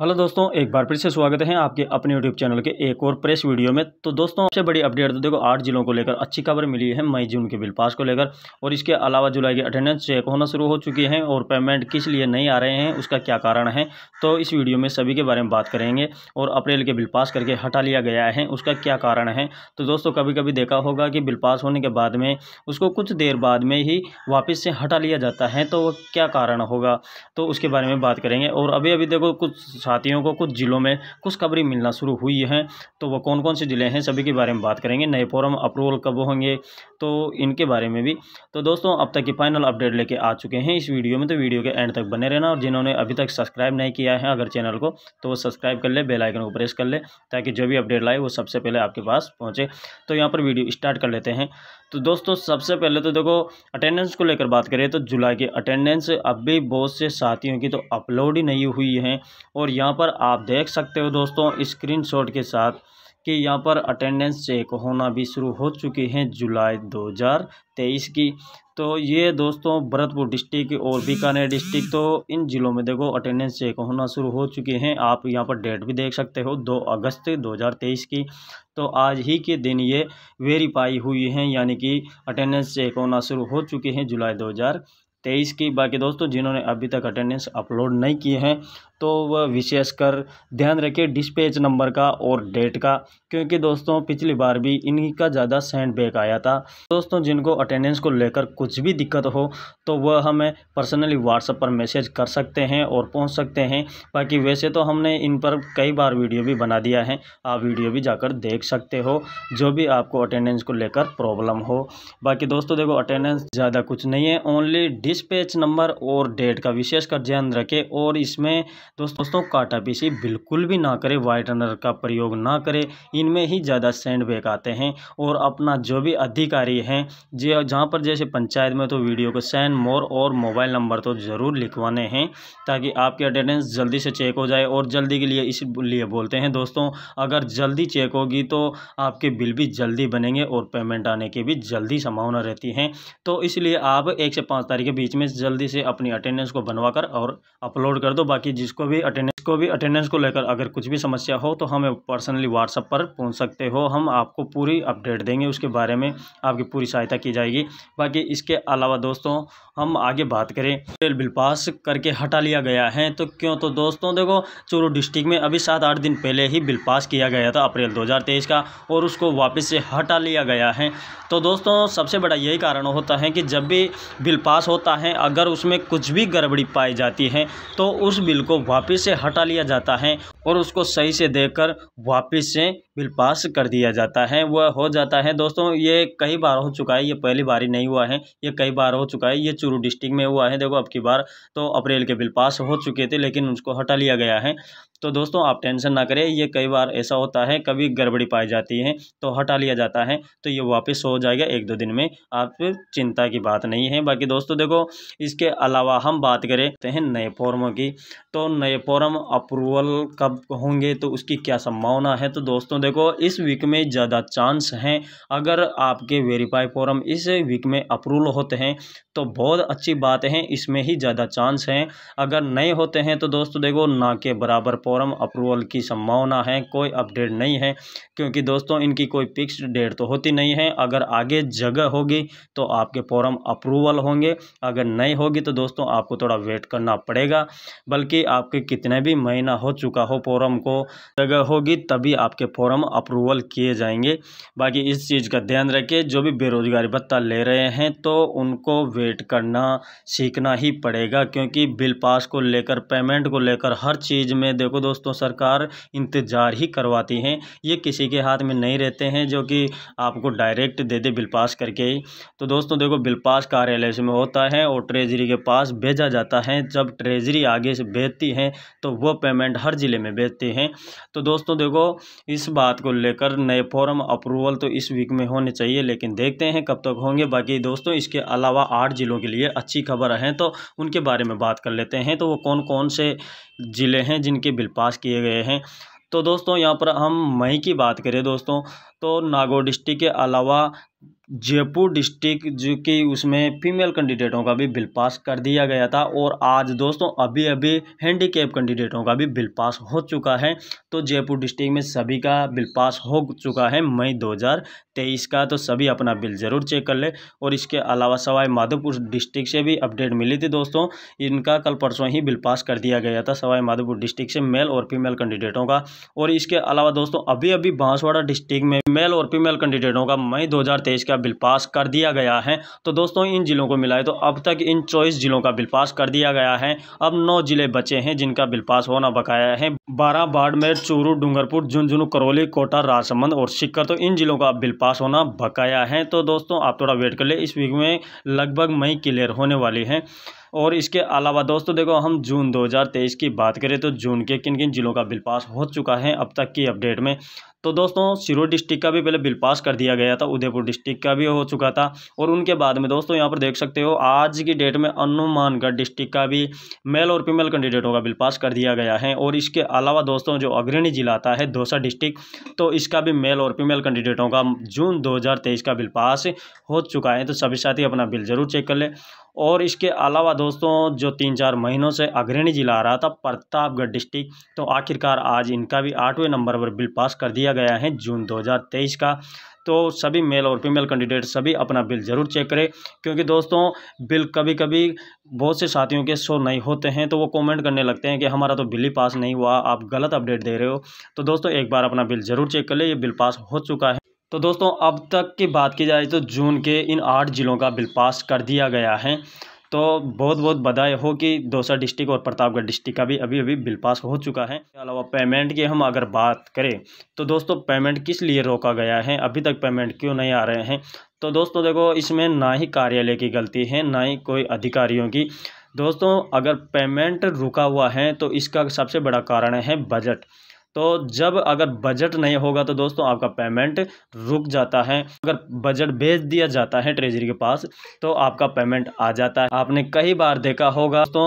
hello दोस्तों एक बार फिर से स्वागत है आपके अपने यूट्यूब चैनल के एक और प्रेस वीडियो में तो दोस्तों सबसे बड़ी अपडेट तो देखो आठ जिलों को लेकर अच्छी खबर मिली है मई जून के बिल पास को लेकर और इसके अलावा जुलाई के अटेंडेंस चेक होना शुरू हो चुकी हैं और पेमेंट किस लिए नहीं आ रहे हैं उसका क्या कारण है तो इस वीडियो में सभी के बारे में बात करेंगे और अप्रैल के बिल पास करके हटा लिया गया है उसका क्या कारण है तो दोस्तों कभी कभी देखा होगा कि बिल पास होने के बाद में उसको कुछ देर बाद में ही वापस से हटा लिया जाता है तो क्या कारण होगा तो उसके बारे में बात करेंगे और अभी अभी देखो कुछ साथियों को कुछ ज़िलों में कुछ खबरें मिलना शुरू हुई हैं तो वह कौन कौन से ज़िले हैं सभी के बारे में बात करेंगे नए फॉर्म अप्रूवल कब होंगे तो इनके बारे में भी तो दोस्तों अब तक की फाइनल अपडेट लेके आ चुके हैं इस वीडियो में तो वीडियो के एंड तक बने रहना और जिन्होंने अभी तक सब्सक्राइब नहीं किया है अगर चैनल को तो वो सब्सक्राइब कर ले बेलाइकन को प्रेस कर ले ताकि जो भी अपडेट लाए वो सबसे पहले आपके पास पहुँचे तो यहाँ पर वीडियो स्टार्ट कर लेते हैं तो दोस्तों सबसे पहले तो देखो अटेंडेंस को लेकर बात करें तो जुलाई की अटेंडेंस अब भी बहुत से साथियों की तो अपलोड ही नहीं हुई है और यहाँ पर आप देख सकते हो दोस्तों स्क्रीनशॉट के साथ कि यहाँ पर अटेंडेंस चेक होना भी शुरू हो चुकी हैं जुलाई 2023 की तो ये दोस्तों भरतपुर डिस्ट्रिक्ट और बीकानेर डिस्ट्रिक्ट तो इन ज़िलों में देखो अटेंडेंस चेक होना शुरू हो चुके हैं आप यहाँ पर डेट भी देख सकते हो 2 अगस्त 2023 की तो आज ही के दिन ये वेरीफाई हुई हैं यानी कि अटेंडेंस चेक होना शुरू हो चुके हैं जुलाई दो तेईस की बाकी दोस्तों जिन्होंने अभी तक अटेंडेंस अपलोड नहीं किए हैं तो वह विशेषकर ध्यान रखें डिस्पैच नंबर का और डेट का क्योंकि दोस्तों पिछली बार भी इन्हीं का ज़्यादा सेंड बैक आया था दोस्तों जिनको अटेंडेंस को लेकर कुछ भी दिक्कत हो तो वह हमें पर्सनली व्हाट्सएप पर मैसेज कर सकते हैं और पहुँच सकते हैं बाकी वैसे तो हमने इन पर कई बार वीडियो भी बना दिया है आप वीडियो भी जाकर देख सकते हो जो भी आपको अटेंडेंस को लेकर प्रॉब्लम हो बाकी दोस्तों देखो अटेंडेंस ज़्यादा कुछ नहीं है ओनली डिस्पैच नंबर और डेट का विशेषकर ध्यान रखें और इसमें दोस्तों काटा पीसी बिल्कुल भी ना करें वाइटनर का प्रयोग ना करें इनमें ही ज़्यादा बैक आते हैं और अपना जो भी अधिकारी हैं जो जहाँ पर जैसे पंचायत में तो वीडियो को सेंड मोर और मोबाइल नंबर तो ज़रूर लिखवाने हैं ताकि आपकी अटेंडेंस जल्दी से चेक हो जाए और जल्दी के लिए इसलिए बोलते हैं दोस्तों अगर जल्दी चेक होगी तो आपके बिल भी जल्दी बनेंगे और पेमेंट आने की भी जल्दी संभावना रहती है तो इसलिए आप एक से पाँच तारीख के बीच में जल्दी से अपनी अटेंडेंस को बनवा कर और अपलोड कर दो बाकी जिसको भी अटेंडेंस इसको भी अटेंडेंस को लेकर अगर कुछ भी समस्या हो तो हमें पर्सनली व्हाट्सअप पर पूछ सकते हो हम आपको पूरी अपडेट देंगे उसके बारे में आपकी पूरी सहायता की जाएगी बाकी इसके अलावा दोस्तों हम आगे बात करें रेल बिल पास करके हटा लिया गया है तो क्यों तो दोस्तों देखो चूरू डिस्ट्रिक्ट में अभी सात आठ दिन पहले ही बिल पास किया गया था अप्रैल दो का और उसको वापस से हटा लिया गया है तो दोस्तों सबसे बड़ा यही कारण होता है कि जब भी बिल पास होता है अगर उसमें कुछ भी गड़बड़ी पाई जाती है तो उस बिल को वापस से हट हटा लिया जाता है और उसको सही से देकर वापस से बिल पास कर दिया जाता है वह हो जाता है दोस्तों ये कई बार हो चुका है ये पहली बार ही नहीं हुआ है ये कई बार हो चुका है ये चूरू डिस्ट्रिक्ट में हुआ है देखो अब की बार तो अप्रैल के बिल पास हो चुके थे लेकिन उसको हटा लिया गया है तो दोस्तों आप टेंशन ना करें ये कई बार ऐसा होता है कभी गड़बड़ी पाई जाती है तो हटा लिया जाता है तो ये वापस हो जाएगा एक दो दिन में आप चिंता की बात नहीं है बाकी दोस्तों देखो इसके अलावा हम बात करें हैं नए फॉर्मों की तो नए फॉर्म अप्रूवल कब सब होंगे तो उसकी क्या संभावना है तो दोस्तों देखो इस वीक में ज़्यादा चांस हैं अगर आपके वेरीफाई फॉरम इस वीक में अप्रूवल होते हैं तो बहुत अच्छी बात है इसमें ही ज़्यादा चांस हैं अगर नए होते हैं तो दोस्तों देखो ना के बराबर फॉरम अप्रूवल की संभावना है कोई अपडेट नहीं है क्योंकि दोस्तों इनकी कोई फिक्स डेट तो होती नहीं है अगर आगे जगह होगी तो आपके फॉरम अप्रूवल होंगे अगर नहीं होगी तो दोस्तों आपको थोड़ा वेट करना पड़ेगा बल्कि आपके कितने भी महीना हो चुका हो फोरम को जगह होगी तभी आपके फॉरम अप्रूवल किए जाएंगे बाकी इस चीज़ का ध्यान रखें जो भी बेरोजगारी भत्ता ले रहे हैं तो उनको वेट करना सीखना ही पड़ेगा क्योंकि बिल पास को लेकर पेमेंट को लेकर हर चीज़ में देखो दोस्तों सरकार इंतज़ार ही करवाती हैं ये किसी के हाथ में नहीं रहते हैं जो कि आपको डायरेक्ट दे दे बिल पास करके ही तो दोस्तों देखो बिल पास कार्यालय में होता है और ट्रेजरी के पास भेजा जाता है जब ट्रेजरी आगे से भेजती हैं तो वो पेमेंट हर ज़िले में में बेचते हैं तो दोस्तों देखो इस बात को लेकर नए फॉर्म अप्रूवल तो इस वीक में होने चाहिए लेकिन देखते हैं कब तक होंगे बाकी दोस्तों इसके अलावा आठ ज़िलों के लिए अच्छी खबर है तो उनके बारे में बात कर लेते हैं तो वो कौन कौन से ज़िले हैं जिनके बिल पास किए गए हैं तो दोस्तों यहाँ पर हम मई की बात करें दोस्तों तो नागौर डिस्ट्रिक्ट के अलावा जयपुर डिस्ट्रिक्ट जो कि उसमें फीमेल कैंडिडेटों का भी बिल पास कर दिया गया था और आज दोस्तों अभी अभी कैप कैंडिडेटों का भी बिल पास हो चुका है तो जयपुर डिस्ट्रिक्ट में सभी का बिल पास हो चुका है मई 2023 का तो सभी अपना बिल ज़रूर चेक कर ले और इसके अलावा सवाई माधोपुर डिस्ट्रिक्ट से भी अपडेट मिली थी दोस्तों इनका कल परसों ही बिल पास कर दिया गया था सवाई माधोपुर डिस्ट्रिक्ट से मेल और फीमेल कैंडिडेटों का और इसके अलावा दोस्तों अभी अभी बांसवाड़ा डिस्ट्रिक्ट में मेल और फीमेल कैंडिडेटों का मई दो प्रदेश का बिल पास कर दिया गया है तो दोस्तों इन जिलों को मिलाए तो अब तक इन चौबीस जिलों का बिल पास कर दिया गया है अब नौ जिले बचे हैं जिनका बिल पास होना बकाया है बारह बाड़मेर चूरू डूंगरपुर झुंझुनू करौली कोटा राजसमंद और सिक्कर तो इन जिलों का बिल पास होना बकाया है तो दोस्तों आप थोड़ा वेट कर ले इस वीक में लगभग मई क्लियर होने वाली है और इसके अलावा दोस्तों देखो हम जून 2023 की बात करें तो जून के किन किन जिलों का बिल पास हो चुका है अब तक की अपडेट में तो दोस्तों सिरोही डिस्ट्रिक्ट का भी पहले बिल पास कर दिया गया था उदयपुर डिस्ट्रिक्ट का भी हो चुका था और उनके बाद में दोस्तों यहाँ पर देख सकते हो आज की डेट में हनुमानगढ़ डिस्ट्रिक्ट का भी मेल और फीमेल कैंडिडेटों का बिल पास कर दिया गया है और इसके अलावा दोस्तों जो अग्रणी जिला आता है दौसा डिस्ट्रिक्ट तो इसका भी मेल और फीमेल कैंडिडेटों का जून दो का बिल पास हो चुका है तो सभी साथी अपना बिल ज़रूर चेक कर ले और इसके अलावा दोस्तों जो तीन चार महीनों से अग्रणी जिला आ रहा था प्रतापगढ़ डिस्ट्रिक्ट तो आखिरकार आज इनका भी आठवें नंबर पर बिल पास कर दिया गया है जून 2023 का तो सभी मेल और फीमेल कैंडिडेट सभी अपना बिल ज़रूर चेक करें क्योंकि दोस्तों बिल कभी कभी बहुत से साथियों के शो नहीं होते हैं तो वो कमेंट करने लगते हैं कि हमारा तो बिल ही पास नहीं हुआ आप गलत अपडेट दे रहे हो तो दोस्तों एक बार अपना बिल ज़रूर चेक कर ले ये बिल पास हो चुका है तो दोस्तों अब तक की बात की जाए तो जून के इन आठ ज़िलों का बिल पास कर दिया गया है तो बहुत बहुत बधाई हो कि दौसा डिस्ट्रिक्ट और प्रतापगढ़ डिस्ट्रिक्ट का भी अभी अभी बिल पास हो चुका है इसके अलावा पेमेंट की हम अगर बात करें तो दोस्तों पेमेंट किस लिए रोका गया है अभी तक पेमेंट क्यों नहीं आ रहे हैं तो दोस्तों देखो इसमें ना ही कार्यालय की गलती है ना ही कोई अधिकारियों की दोस्तों अगर पेमेंट रुका हुआ है तो इसका सबसे बड़ा कारण है बजट तो जब अगर बजट नहीं होगा तो दोस्तों आपका पेमेंट रुक जाता है अगर बजट भेज दिया जाता है ट्रेजरी के पास तो आपका पेमेंट आ जाता है आपने कई बार देखा होगा तो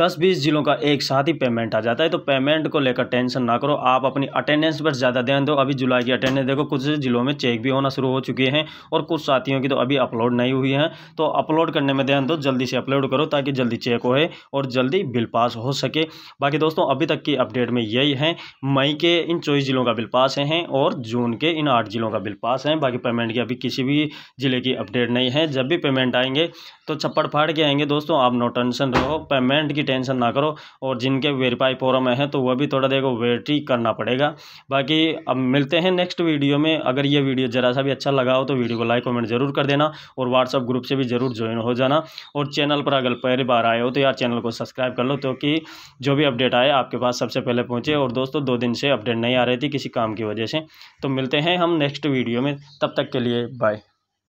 दस बीस जिलों का एक साथ ही पेमेंट आ जाता है तो पेमेंट को लेकर टेंशन ना करो आप अपनी अटेंडेंस पर ज़्यादा ध्यान दो अभी जुलाई की अटेंडेंस देखो कुछ जिलों में चेक भी होना शुरू हो चुके हैं और कुछ साथियों की तो अभी अपलोड नहीं हुई है तो अपलोड करने में ध्यान दो जल्दी से अपलोड करो ताकि जल्दी चेक हो और जल्दी बिल पास हो सके बाकी दोस्तों अभी तक की अपडेट में यही है मई मई के इन चौबीस ज़िलों का बिल पास हैं और जून के इन आठ ज़िलों का बिल पास हैं बाकी पेमेंट की अभी किसी भी ज़िले की अपडेट नहीं है जब भी पेमेंट आएंगे तो छप्पड़ फाड़ के आएंगे दोस्तों आप नो टेंशन रहो पेमेंट की टेंशन ना करो और जिनके वेरीफाई फॉरम हैं तो वह भी थोड़ा देखो वेट ही करना पड़ेगा बाकी अब मिलते हैं नेक्स्ट वीडियो में अगर ये वीडियो ज़रा सा भी अच्छा लगा हो तो वीडियो को लाइक कमेंट जरूर कर देना और व्हाट्सअप ग्रुप से भी ज़रूर ज्वाइन हो जाना और चैनल पर अगर पहली बार आए हो तो यार चैनल को सब्सक्राइब कर लो क्योंकि जो भी अपडेट आए आपके पास सबसे पहले पहुँचे और दोस्तों दो दिन से अपडेट नहीं आ रही थी किसी काम की वजह से तो मिलते हैं हम नेक्स्ट वीडियो में तब तक के लिए बाय